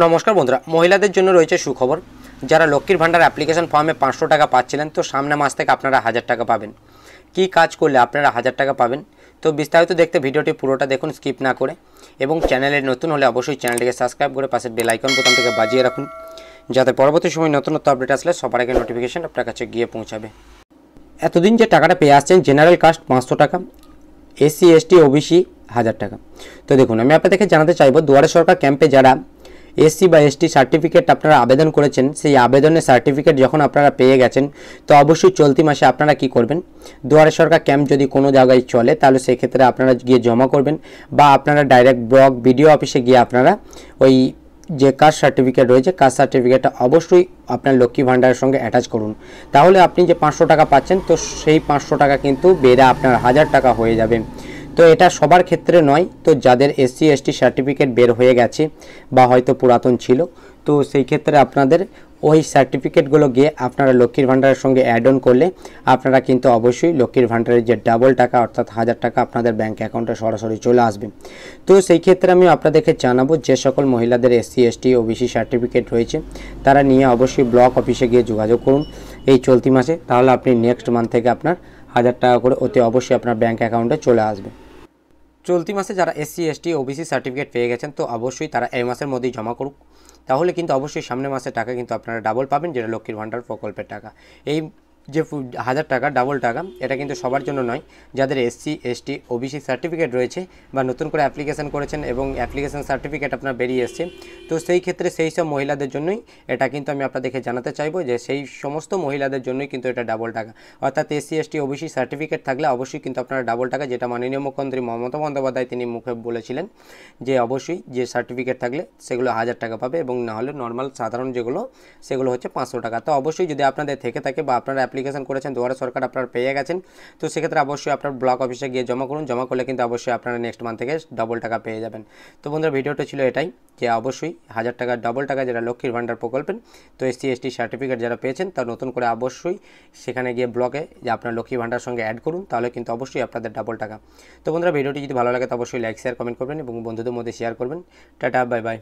নমস্কার বন্ধুরা মহিলাদের জন্য রয়েছে সুখবর যারা লক্ষ্মীর ভাণ্ডার অ্যাপ্লিকেশন ফর্মে পাঁচশো টাকা পাচ্ছিলেন তো সামনে মাস থেকে আপনারা হাজার টাকা পাবেন কি কাজ করলে আপনারা হাজার টাকা পাবেন তো বিস্তারিত দেখতে ভিডিওটি পুরোটা দেখুন স্কিপ না করে এবং চ্যানেলে নতুন হলে অবশ্যই চ্যানেলটিকে সাবস্ক্রাইব করে পাশের বেলাইকন আইকন বোতামটিকে বাজিয়ে রাখুন যাতে পরবর্তী সময় নতুনত্ব আপডেট আসলে সবার আগে নোটিফিকেশান আপনার কাছে গিয়ে পৌঁছাবে এতদিন যে টাকাটা পেয়ে আসছেন জেনারেল কাস্ট পাঁচশো টাকা এসসি এসটি ওবিসি হাজার টাকা তো দেখুন আমি আপনাদেরকে জানাতে চাইব দুয়ারে সরকার ক্যাম্পে যারা এসসি বা এসটি সার্টিফিকেট আপনারা আবেদন করেছেন সেই আবেদনের সার্টিফিকেট যখন আপনারা পেয়ে গেছেন তো অবশ্যই চলতি মাসে আপনারা কি করবেন দুয়ারে সরকার ক্যাম্প যদি কোনো জায়গায় চলে তাহলে সেক্ষেত্রে আপনারা গিয়ে জমা করবেন বা আপনারা ডাইরেক্ট ব্লক বিডিও অফিসে গিয়ে আপনারা ওই যে কাস্ট সার্টিফিকেট রয়েছে কাস্ট সার্টিফিকেটটা অবশ্যই আপনার লক্ষ্মী ভাণ্ডারের সঙ্গে অ্যাটাচ করুন তাহলে আপনি যে পাঁচশো টাকা পাচ্ছেন তো সেই পাঁচশো টাকা কিন্তু বেড়ে আপনার হাজার টাকা হয়ে যাবে তো এটা সবার ক্ষেত্রে নয় তো যাদের এসসি এসটি সার্টিফিকেট বের হয়ে গেছে বা হয়তো পুরাতন ছিল তো সেই ক্ষেত্রে আপনাদের ওই সার্টিফিকেটগুলো গিয়ে আপনারা লক্ষ্মীর ভাণ্ডারের সঙ্গে অ্যাড অন করলে আপনারা কিন্তু অবশ্যই লক্ষ্মীর ভাণ্ডারের যে ডাবল টাকা অর্থাৎ হাজার টাকা আপনাদের ব্যাঙ্ক অ্যাকাউন্টে সরাসরি চলে আসবে তো সেই ক্ষেত্রে আমি আপনাদেরকে জানাবো যে সকল মহিলাদের এসসি এসটি ওবিসি সার্টিফিকেট রয়েছে তারা নিয়ে অবশ্যই ব্লক অফিসে গিয়ে যোগাযোগ করুন এই চলতি মাসে তাহলে আপনি নেক্সট মান্থ থেকে আপনার হাজার টাকা করে অতি অবশ্যই আপনার ব্যাঙ্ক অ্যাকাউন্টে চলে আসবে চলতি মাসে যারা এসসি এসটি ওবিসি সার্টিফিকেট পেয়ে গেছেন তো অবশ্যই তারা এই মাসের মধ্যেই জমা করুক তাহলে কিন্তু অবশ্যই সামনের মাসে টাকা কিন্তু আপনারা ডাবল পাবেন যেটা লক্ষ্মীর ভাণ্ডার প্রকল্পের টাকা এই যে হাজার টাকা ডাবল টাকা এটা কিন্তু সবার জন্য নয় যাদের এসসি এসটি ওবিসি সার্টিফিকেট রয়েছে বা নতুন করে অ্যাপ্লিকেশান করেছেন এবং অ্যাপ্লিকেশান সার্টিফিকেট আপনার বেরিয়ে এসছে তো সেই ক্ষেত্রে সেই সব মহিলাদের জন্যই এটা কিন্তু আমি আপনাদেরকে জানাতে চাইবো যে সেই সমস্ত মহিলাদের জন্যই কিন্তু এটা ডাবল টাকা অর্থাৎ এসসি এসটি ওবিসি সার্টিফিকেট থাকলে অবশ্যই কিন্তু আপনারা ডাবল টাকা যেটা মাননীয় মুখ্যমন্ত্রী মমতা বন্দ্যোপাধ্যায় তিনি মুখে বলেছিলেন যে অবশ্যই যে সার্টিফিকেট থাকলে সেগুলো হাজার টাকা পাবে এবং না হলে নর্মাল সাধারণ যেগুলো সেগুলো হচ্ছে পাঁচশো টাকা তো অবশ্যই যদি আপনাদের থেকে থাকে বা আপনারা অ্যাপ্লিকেশন করেছেন দুয়ারে সরকার আপনারা পেয়ে গেছেন তো সেক্ষেত্রে অবশ্যই আপনার ব্লক অফিসে গিয়ে জমা করুন জমা করলে কিন্তু অবশ্যই আপনারা নেক্সট মান্থ থেকে ডবল টাকা পেয়ে যাবেন তো বন্ধুরা ভিডিওটা ছিল এটাই যে অবশ্যই হাজার টাকা ডবল টাকা যারা লক্ষ্মীর ভাণ্ডার প্রকল্পেন তো এসসি এসটি সার্টিফিকেট যারা পেয়েছেন তা নতুন করে অবশ্যই সেখানে গিয়ে ব্লকে যে আপনার লক্ষ্মী ভাণ্ডার সঙ্গে অ্যাড করুন তাহলে কিন্তু অবশ্যই আপনাদের ডাবল টাকা তো বন্ধুরা ভিডিওটি যদি ভালো লাগে তো অবশ্যই লাইক শেয়ার কমেন্ট করবেন এবং বন্ধুদের মধ্যে শেয়ার করবেন টাটা বাই বাই